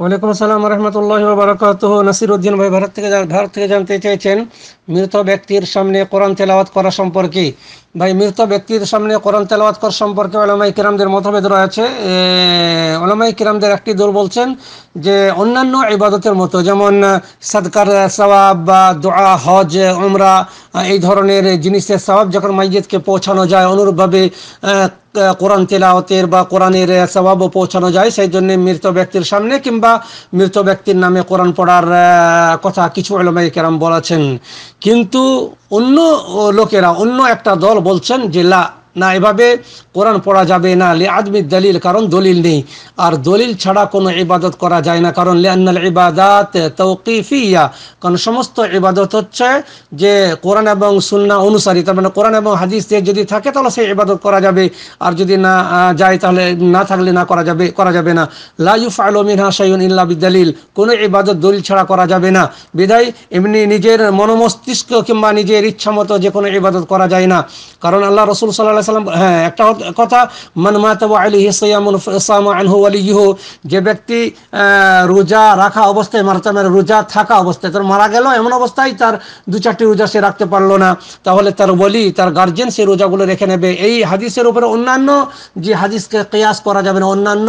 ওয়ালাইকুম আসসালাম রহমতুল্লাহ বারকাত নাসিরুদ্দিন ভাই ভারত থেকে ভারত থেকে জানতে চাইছেন মৃত ব্যক্তির সামনে কোরআন তেলাওয়াত করা সম্পর্কে ভাই মৃত ব্যক্তির সামনে কোরআন তেলাওয়াত কর সম্পর্কে ওলামাই কিরামদের মতভেদ রয়েছে ওলামাই কিরামদের একটি দল বলছেন যে অন্যান্য ইবাদতের মতো যেমন সাদকার সবাব বা দোয়া হজ উমরা এই ধরনের জিনিসের সবাব যখন মাইজিদকে পৌঁছানো যায় অনুরূপভাবে কোরআন তেলাওতের বা কোরআনের স্বভাবও পৌঁছানো যায় সেই জন্য মৃত ব্যক্তির সামনে কিংবা মৃত ব্যক্তির নামে কোরআন পড়ার কথা কিছু ওলামাই কেরাম বলেছেন কিন্তু অন্য লোকেরা অন্য একটা দল বলছেন যে লা না এভাবে কোরআন পড়া যাবে না লে আদমি দলিল কারণ দলিল নেই আর দলিল ছাড়া কোনো ইবাদত করা যায় না কারণ আন্নাল ইবাদাত তৌকিফিয়া কারণ সমস্ত ইবাদত হচ্ছে যে কোরআন এবং সুন্না অনুসারী তার মানে কোরআন এবং হাদিস যদি থাকে তাহলে সেই ইবাদত করা যাবে আর যদি না যায় তাহলে না থাকলে না করা যাবে করা যাবে না লাইফ আলমিন হাসাইন ইল্লা বিদ্দালিল কোনো ইবাদত দলিল ছাড়া করা যাবে না বিধায় এমনি নিজের মনোমস্তিষ্ক কিংবা নিজের ইচ্ছা মতো যে কোনো ইবাদত করা যায় না কারণ আল্লাহ রসুল সাল্লাহ হ্যাঁ, একটা কথা মানমাতাবু আলী হিসামা আনহু আলিহু যে ব্যক্তি রোজা রাখা অবস্থায় মারতা মানে রোজা থাকা অবস্থায় তার মারা গেল এমন অবস্থায় তার দু চারটি রোজা সে রাখতে পারলো না তাহলে তার বলি তার গার্জেন সে রোজাগুলো রেখে নেবে এই হাদিসের উপরে অন্যান্য যে হাদিসকে কেয়াস করা যাবে না অন্যান্য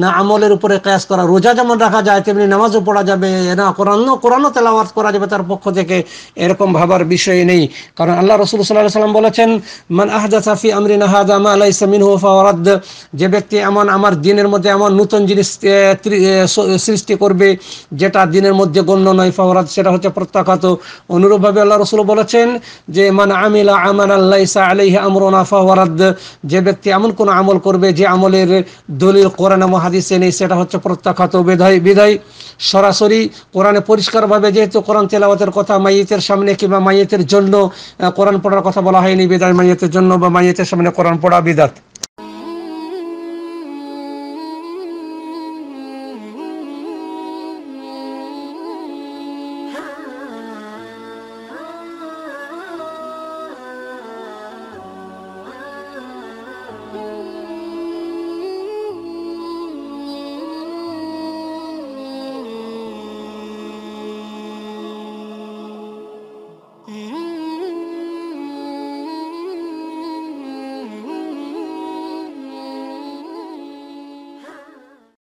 না আমলের উপরে কেয়াস করা রোজা যেমন রাখা যায় তেমনি নামাজও পড়া যাবে না কোরআন কোরআনও তেলাওয়াত করা যাবে তার পক্ষ থেকে এরকম ভাবার বিষয় নেই কারণ আল্লাহ রসুল সাল্লাহ সাল্লাম বলেছেন মান আহদাস ফি না হাদা মা লাইসা মিনহু ফাওরাদ যে ব্যক্তি এমন আমার দিনের মধ্যে এমন নতুন জিনিস সৃষ্টি করবে যেটা দিনের মধ্যে গণ্য নয় ফাওরাদ সেটা হচ্ছে প্রত্যাখ্যাত অনুরূপভাবে আল্লাহ রসুল বলেছেন যে মান আমিলা আমান আল্লাইসা আলাইহা আমরনা ফাওরাদ যে ব্যক্তি এমন কোন আমল করবে যে আমলের দলিল কোরআন এবং হাদিসে নেই সেটা হচ্ছে প্রত্যাখ্যাত বিধায় বিধায় সরাসরি কোরআনে পরিষ্কারভাবে যেহেতু কোরআন তেলাওয়াতের কথা মাইয়েতের সামনে কিংবা মাইয়েতের জন্য কোরআন পড়ার কথা বলা হয়নি বিদায় মাইয়েতের জন্য বা মাইয়েত হাদিসের সামনে কোরআন পড়া বিদাত